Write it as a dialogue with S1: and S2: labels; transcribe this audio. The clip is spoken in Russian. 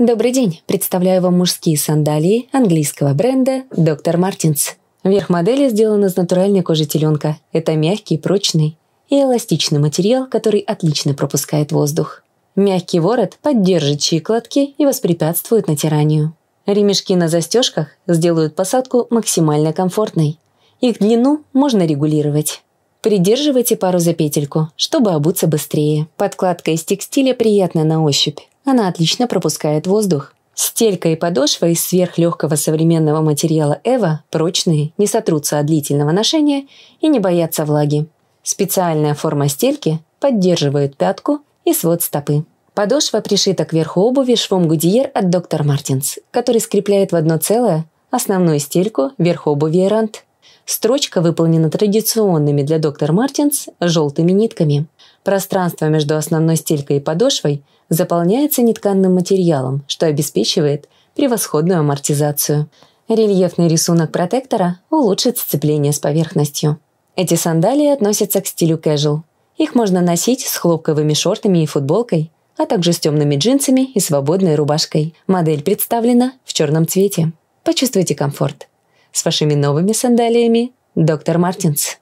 S1: Добрый день. Представляю вам мужские сандалии английского бренда «Доктор Мартинс». Верх модели сделан из натуральной кожи теленка. Это мягкий, прочный и эластичный материал, который отлично пропускает воздух. Мягкий ворот поддержит щиколотки и воспрепятствует натиранию. Ремешки на застежках сделают посадку максимально комфортной. Их длину можно регулировать. Придерживайте пару за петельку, чтобы обуться быстрее. Подкладка из текстиля приятна на ощупь. Она отлично пропускает воздух. Стелька и подошва из сверхлегкого современного материала Эва прочные, не сотрутся от длительного ношения и не боятся влаги. Специальная форма стельки поддерживает пятку и свод стопы. Подошва пришита к верху обуви швом Гудиер от доктор Мартинс, который скрепляет в одно целое основную стельку, верх обуви и рант. Строчка выполнена традиционными для доктор Мартинс желтыми нитками – Пространство между основной стелькой и подошвой заполняется нетканным материалом, что обеспечивает превосходную амортизацию. Рельефный рисунок протектора улучшит сцепление с поверхностью. Эти сандалии относятся к стилю casual. Их можно носить с хлопковыми шортами и футболкой, а также с темными джинсами и свободной рубашкой. Модель представлена в черном цвете. Почувствуйте комфорт. С вашими новыми сандалиями доктор Мартинс.